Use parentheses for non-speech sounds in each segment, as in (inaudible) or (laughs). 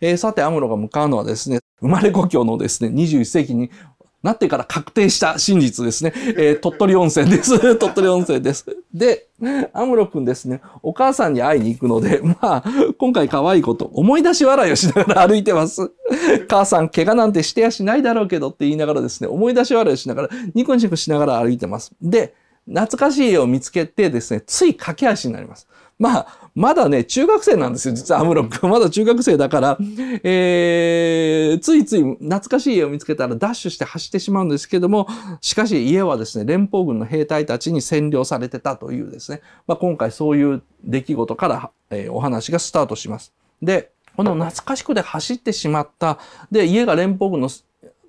えー、さて、アムロが向かうのはですね、生まれ故郷のですね、21世紀になってから確定した真実ですね。えー、鳥取温泉です。(laughs) 鳥取温泉です。で、アムロくんですね、お母さんに会いに行くので、まあ、今回可愛いこと、思い出し笑いをしながら歩いてます。母さん、怪我なんてしてやしないだろうけどって言いながらですね、思い出し笑いをしながら、ニコニコしながら歩いてます。で、懐かしい絵を見つけてですね、つい駆け足になります。まあ、まだね、中学生なんですよ、実はアムロ君。(laughs) まだ中学生だから、えー、ついつい懐かしい家を見つけたらダッシュして走ってしまうんですけども、しかし家はですね、連邦軍の兵隊たちに占領されてたというですね、まあ、今回そういう出来事から、えー、お話がスタートします。で、この懐かしくて走ってしまった、で、家が連邦軍の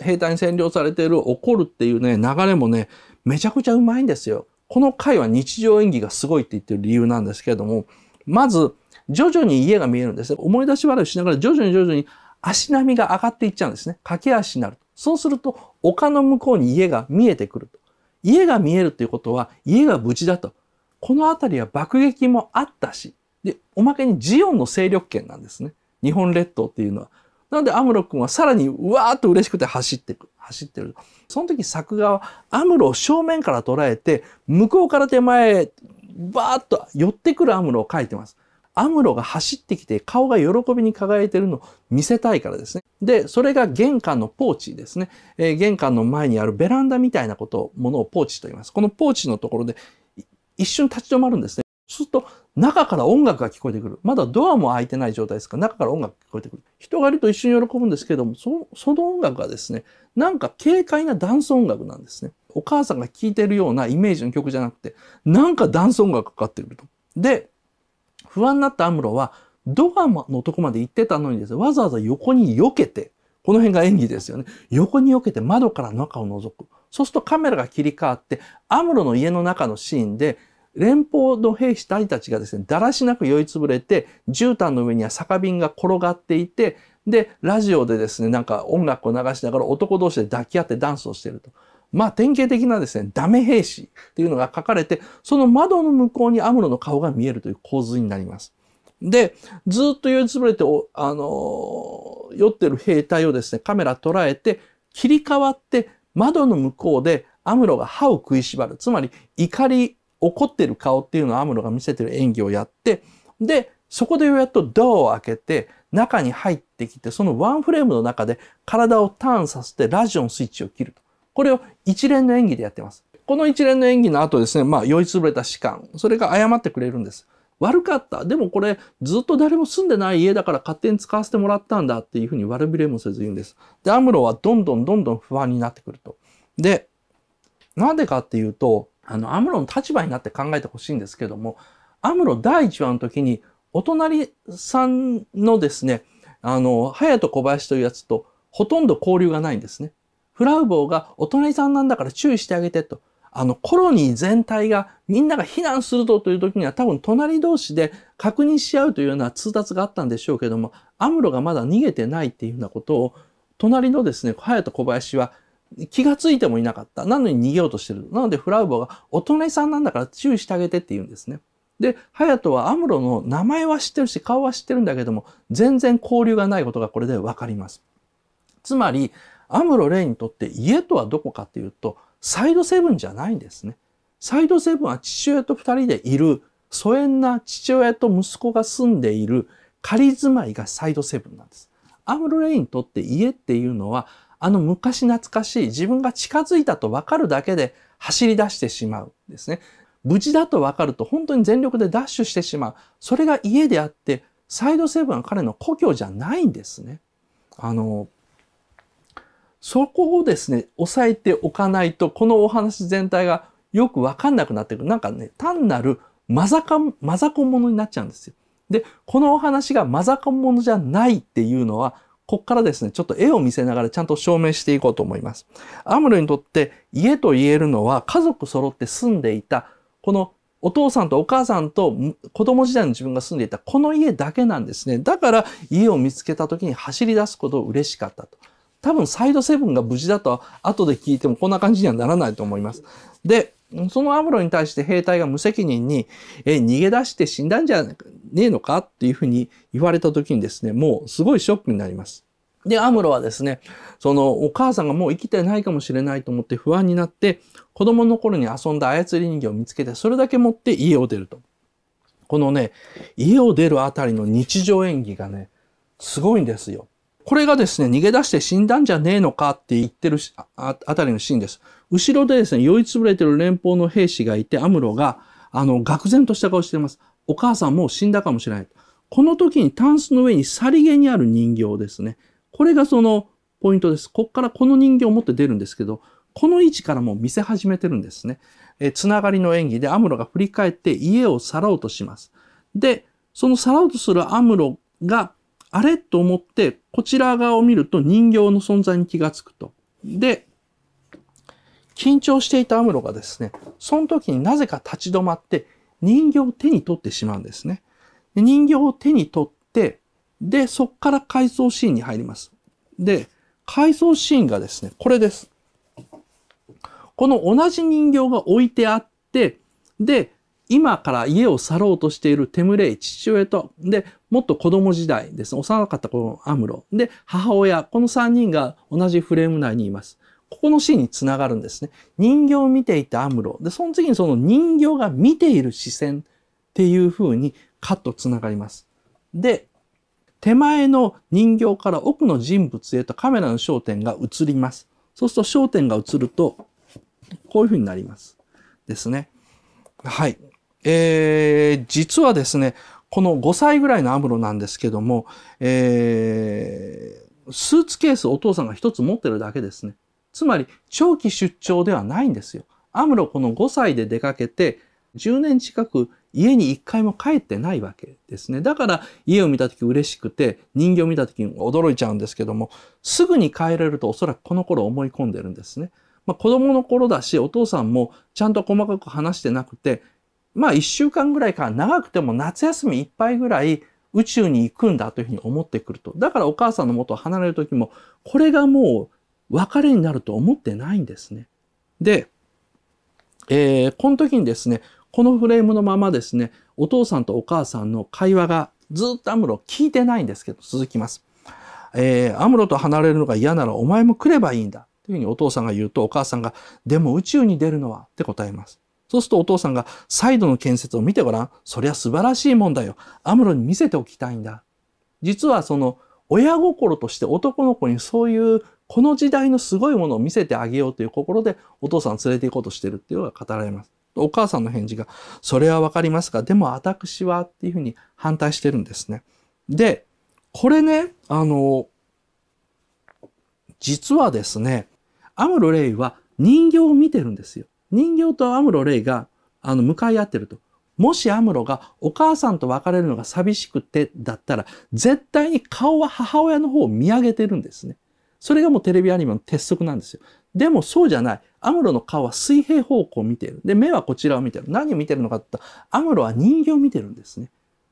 兵隊に占領されている怒るっていうね、流れもね、めちゃくちゃうまいんですよ。この回は日常演技がすごいって言ってる理由なんですけれども、まず、徐々に家が見えるんですね。思い出し笑いをしながら徐々に徐々に足並みが上がっていっちゃうんですね。駆け足になる。そうすると、丘の向こうに家が見えてくると。家が見えるということは、家が無事だと。この辺りは爆撃もあったし、で、おまけにジオンの勢力圏なんですね。日本列島っていうのは。なので、アムロ君はさらにうわーっと嬉しくて走っていく。走ってる。その時作画はアムロを正面から捉えて、向こうから手前、バーッと寄ってくるアムロを描いてます。アムロが走ってきて顔が喜びに輝いてるのを見せたいからですね。で、それが玄関のポーチですね。えー、玄関の前にあるベランダみたいなことを、ものをポーチと言います。このポーチのところで一瞬立ち止まるんですね。すると、中から音楽が聞こえてくる。まだドアも開いてない状態ですから、中から音楽が聞こえてくる。人がいると一瞬喜ぶんですけども、そその音楽がですね、なんか軽快なダンス音楽なんですね。お母さんが聴いてるようなイメージの曲じゃなくて、なんかダンス音楽かかってくると。で、不安になったアムロは、ドアのとこまで行ってたのにですね、わざわざ横に避けて、この辺が演技ですよね。横に避けて窓から中を覗く。そうするとカメラが切り替わって、アムロの家の中のシーンで、連邦の兵士隊たちがですね、だらしなく酔いつぶれて、絨毯の上には酒瓶が転がっていて、で、ラジオでですね、なんか音楽を流しながら男同士で抱き合ってダンスをしていると。まあ典型的なですね、ダメ兵士っていうのが書かれて、その窓の向こうにアムロの顔が見えるという構図になります。で、ずっと酔いつぶれて、あの、酔ってる兵隊をですね、カメラ捉えて、切り替わって窓の向こうでアムロが歯を食いしばる。つまり怒り怒ってる顔っていうのをアムロが見せてる演技をやって、で、そこでようやっとドアを開けて、中に入ってきて、そのワンフレームの中で体をターンさせてラジオのスイッチを切ると。これを一連の演技でやってます。この一連の演技の後ですね、まあ酔いつぶれた士官、それが謝ってくれるんです。悪かった。でもこれずっと誰も住んでない家だから勝手に使わせてもらったんだっていうふうに悪びれもせず言うんです。で、アムロはどんどんどんどん不安になってくると。で、なんでかっていうと、あの、アムロの立場になって考えてほしいんですけども、アムロ第1話の時に、お隣さんのですね、あの、ヤト小林というやつとほとんど交流がないんですね。フラウボーがお隣さんなんだから注意してあげてと。あの、コロニー全体がみんなが避難するぞという時には多分隣同士で確認し合うというような通達があったんでしょうけども、アムロがまだ逃げてないっていうようなことを、隣のですね、ヤト小林は気がついてもいなかった。なのに逃げようとしてる。なのでフラウボがお隣さんなんだから注意してあげてって言うんですね。で、隼人はアムロの名前は知ってるし、顔は知ってるんだけども、全然交流がないことがこれでわかります。つまり、アムロ・レイにとって家とはどこかっていうと、サイドセブンじゃないんですね。サイドセブンは父親と二人でいる、疎遠な父親と息子が住んでいる仮住まいがサイドセブンなんです。アムロ・レイにとって家っていうのは、あの昔懐かしい自分が近づいたと分かるだけで走り出してしまうですね。無事だと分かると本当に全力でダッシュしてしまう。それが家であって、サイドセブンは彼の故郷じゃないんですね。あの、そこをですね、押さえておかないと、このお話全体がよくわかんなくなってくる。なんかね、単なるマザカ、マザコンものになっちゃうんですよ。で、このお話がマザコンものじゃないっていうのは、ここからですね、ちょっと絵を見せながらちゃんと証明していこうと思います。アムロにとって家と言えるのは家族揃って住んでいた、このお父さんとお母さんと子供時代の自分が住んでいたこの家だけなんですね。だから家を見つけた時に走り出すこと嬉しかったと。多分サイドセブンが無事だと後で聞いてもこんな感じにはならないと思います。で、そのアムロに対して兵隊が無責任に、え、逃げ出して死んだんじゃ、ねえのかっていうふうに言われた時にですね、もうすごいショックになります。で、アムロはですね、そのお母さんがもう生きてないかもしれないと思って不安になって、子供の頃に遊んだ操り人形を見つけて、それだけ持って家を出ると。このね、家を出るあたりの日常演技がね、すごいんですよ。これがですね、逃げ出して死んだんじゃねえのかって言ってるあたりのシーンです。後ろでですね、酔いつぶれてる連邦の兵士がいて、アムロが、あの、愕然とした顔してます。お母さんもう死んだかもしれない。この時にタンスの上にさりげにある人形ですね。これがそのポイントです。こっからこの人形を持って出るんですけど、この位置からもう見せ始めてるんですね。えつながりの演技でアムロが振り返って家を去ろうとします。で、そのさらうとするアムロが、あれと思って、こちら側を見ると人形の存在に気がつくと。で、緊張していたアムロがですね、その時になぜか立ち止まって、人形を手に取ってしまうんですね。で人形を手に取って、で、そっから回想シーンに入ります。で、回想シーンがですね、これです。この同じ人形が置いてあって、で、今から家を去ろうとしているテムレイ、父親と、で、もっと子供時代ですね、幼かった頃のアムロ、で、母親、この3人が同じフレーム内にいます。ここのシーンにつながるんですね。人形を見ていたアムロ。で、その次にその人形が見ている視線っていう風にカットつながります。で、手前の人形から奥の人物へとカメラの焦点が移ります。そうすると焦点が移ると、こういう風になります。ですね。はい。えー、実はですね、この5歳ぐらいのアムロなんですけども、えー、スーツケースお父さんが一つ持ってるだけですね。つまり長期出張ではないんですよ。アムロこの5歳で出かけて10年近く家に1回も帰ってないわけですね。だから家を見た時嬉しくて人形を見た時に驚いちゃうんですけどもすぐに帰れるとおそらくこの頃思い込んでるんですね。まあ、子供の頃だしお父さんもちゃんと細かく話してなくてまあ1週間ぐらいから長くても夏休みいっぱいぐらい宇宙に行くんだというふうに思ってくると。だからお母さんの元を離れる時もこれがもう別れになると思ってないんですね。で、えー、この時にですね、このフレームのままですね、お父さんとお母さんの会話がずっとアムロ聞いてないんですけど、続きます。えー、アムロと離れるのが嫌ならお前も来ればいいんだ。というふうにお父さんが言うと、お母さんが、でも宇宙に出るのはって答えます。そうするとお父さんが、再度の建設を見てごらん。そりゃ素晴らしいもんだよ。アムロに見せておきたいんだ。実はその、親心として男の子にそういうこの時代のすごいものを見せてあげようという心でお父さんを連れて行こうとしてるっていうのが語られます。お母さんの返事が、それはわかりますが、でも私はっていうふうに反対してるんですね。で、これね、あの、実はですね、アムロレイは人形を見てるんですよ。人形とアムロレイが、あの、向かい合ってると。もしアムロがお母さんと別れるのが寂しくてだったら、絶対に顔は母親の方を見上げてるんですね。それがもうテレビアニメの鉄則なんですよ。でもそうじゃない。アムロの顔は水平方向を見ている。で、目はこちらを見てる。何を見てるのかって言ったら、アムロは人形を見てるんですね。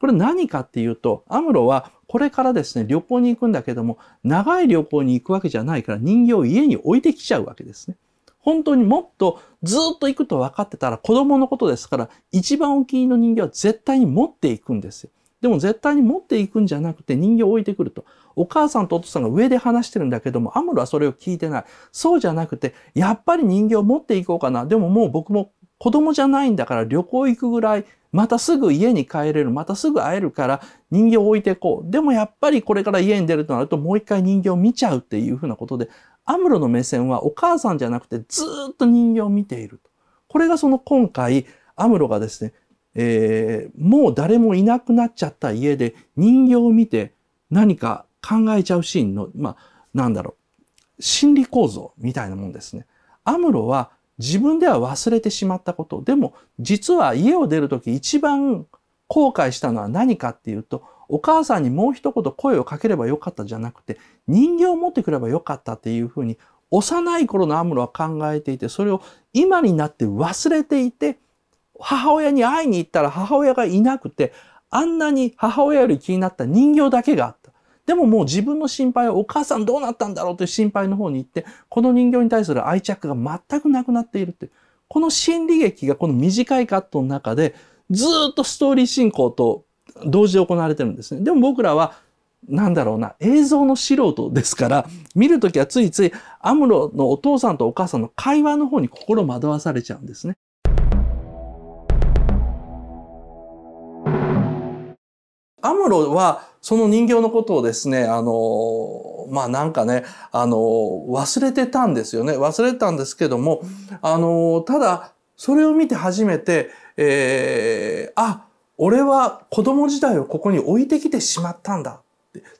これ何かっていうと、アムロはこれからですね、旅行に行くんだけども、長い旅行に行くわけじゃないから人形を家に置いてきちゃうわけですね。本当にもっとずっと行くと分かってたら子供のことですから、一番お気に入りの人形は絶対に持っていくんですよ。でも絶対に持っていくんじゃなくて人形を置いてくると。お母さんとお父さんが上で話してるんだけども、アムロはそれを聞いてない。そうじゃなくて、やっぱり人形を持っていこうかな。でももう僕も子供じゃないんだから旅行行くぐらい、またすぐ家に帰れる、またすぐ会えるから人形を置いていこう。でもやっぱりこれから家に出るとなるともう一回人形を見ちゃうっていうふうなことで、アムロの目線はお母さんじゃなくてずっと人形を見ていると。これがその今回、アムロがですね、えー、もう誰もいなくなっちゃった家で人形を見て何か考えちゃうシーンの、まあ、なんだろう、心理構造みたいなもんですね。アムロは自分では忘れてしまったこと。でも、実は家を出るとき一番後悔したのは何かっていうと、お母さんにもう一言声をかければよかったじゃなくて、人形を持ってくればよかったっていうふうに、幼い頃のアムロは考えていて、それを今になって忘れていて、母親に会いに行ったら母親がいなくて、あんなに母親より気になった人形だけがあった。でももう自分の心配はお母さんどうなったんだろうという心配の方に行って、この人形に対する愛着が全くなくなっているっていう。この心理劇がこの短いカットの中で、ずっとストーリー進行と同時で行われてるんですね。でも僕らは、なんだろうな、映像の素人ですから、見るときはついついアムロのお父さんとお母さんの会話の方に心惑わされちゃうんですね。アムロはその人形のことをですね、あの、まあなんかね、あの、忘れてたんですよね。忘れてたんですけども、あの、ただ、それを見て初めて、えー、あ、俺は子供時代をここに置いてきてしまったんだ。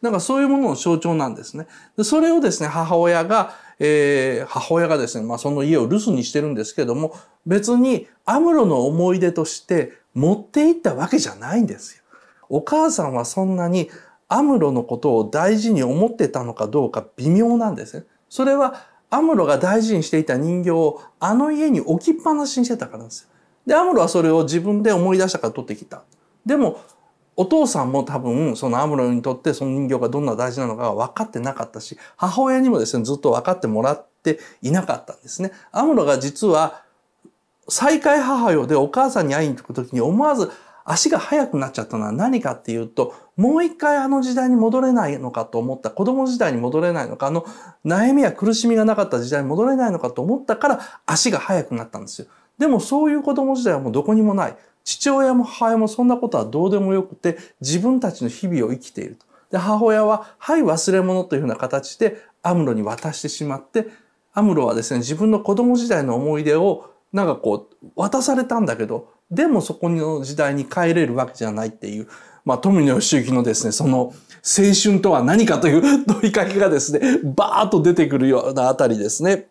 なんかそういうものの象徴なんですね。でそれをですね、母親が、えー、母親がですね、まあその家を留守にしてるんですけども、別にアムロの思い出として持っていったわけじゃないんですよ。お母さんはそんなにアムロのことを大事に思ってたのかどうか微妙なんですね。それはアムロが大事にしていた人形をあの家に置きっぱなしにしてたからですよ。で、アムロはそれを自分で思い出したから取ってきた。でも、お父さんも多分、そのアムロにとってその人形がどんな大事なのか分かってなかったし、母親にもですね、ずっと分かってもらっていなかったんですね。アムロが実は、再会母よでお母さんに会いに行く時に思わず足が速くなっちゃったのは何かっていうと、もう一回あの時代に戻れないのかと思った、子供時代に戻れないのか、あの悩みや苦しみがなかった時代に戻れないのかと思ったから足が速くなったんですよ。でもそういう子供時代はもうどこにもない。父親も母親もそんなことはどうでもよくて、自分たちの日々を生きていると。で、母親は、はい、忘れ物というふうな形でアムロに渡してしまって、アムロはですね、自分の子供時代の思い出を、なんかこう、渡されたんだけど、でもそこの時代に帰れるわけじゃないっていう、まあ、富野義行のですね、その、青春とは何かという (laughs) 問いかけがですね、バーッと出てくるようなあたりですね。